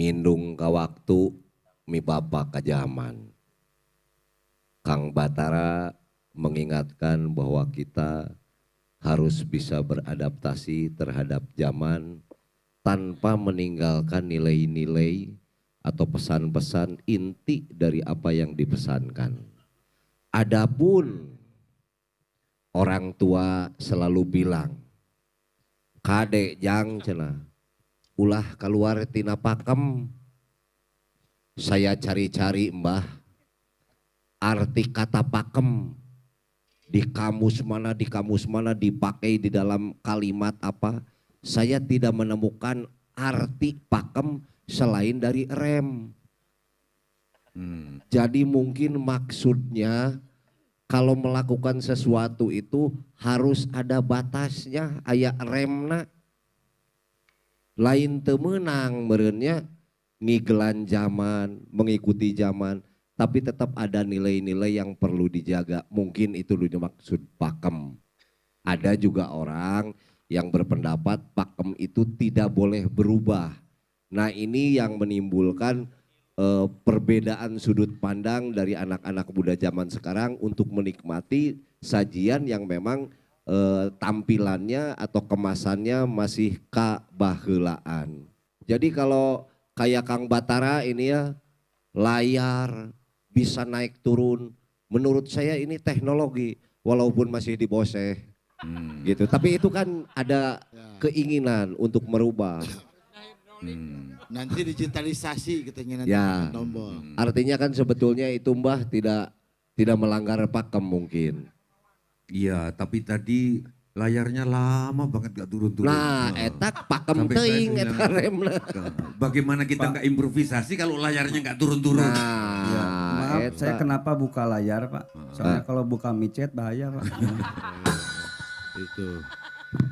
ngindung ke waktu mi bapak ke zaman. Kang Batara mengingatkan bahwa kita harus bisa beradaptasi terhadap zaman tanpa meninggalkan nilai-nilai atau pesan-pesan inti dari apa yang dipesankan. Adapun orang tua selalu bilang, "Kadek jang cenah, ulah keluar tina pakem saya cari-cari mbah arti kata pakem di kamus mana di kamus mana dipakai di dalam kalimat apa saya tidak menemukan arti pakem selain dari rem hmm. jadi mungkin maksudnya kalau melakukan sesuatu itu harus ada batasnya ayat remna lain temenang merenya ngigelan zaman, mengikuti zaman, tapi tetap ada nilai-nilai yang perlu dijaga. Mungkin itu dulu maksud pakem. Ada juga orang yang berpendapat pakem itu tidak boleh berubah. Nah ini yang menimbulkan eh, perbedaan sudut pandang dari anak-anak muda zaman sekarang untuk menikmati sajian yang memang eh, tampilannya atau kemasannya masih kabahelaan. Jadi kalau kayak Kang Batara ini ya layar bisa naik turun. Menurut saya ini teknologi walaupun masih di boseh. Hmm. Gitu. Tapi itu kan ada keinginan untuk merubah. Hmm. Nanti digitalisasi nanti. ya. tombol. Hmm. Artinya kan sebetulnya itu Mbah tidak tidak melanggar pakem mungkin. Iya, tapi tadi layarnya lama banget gak turun-turun. Nah, nah. etak pakem teing eta lah. Bagaimana kita nggak improvisasi kalau layarnya nggak turun-turun? Nah, ya. Maaf, etak. saya kenapa buka layar, Pak? Ah. Soalnya ah. kalau buka micet bahaya, Pak. itu.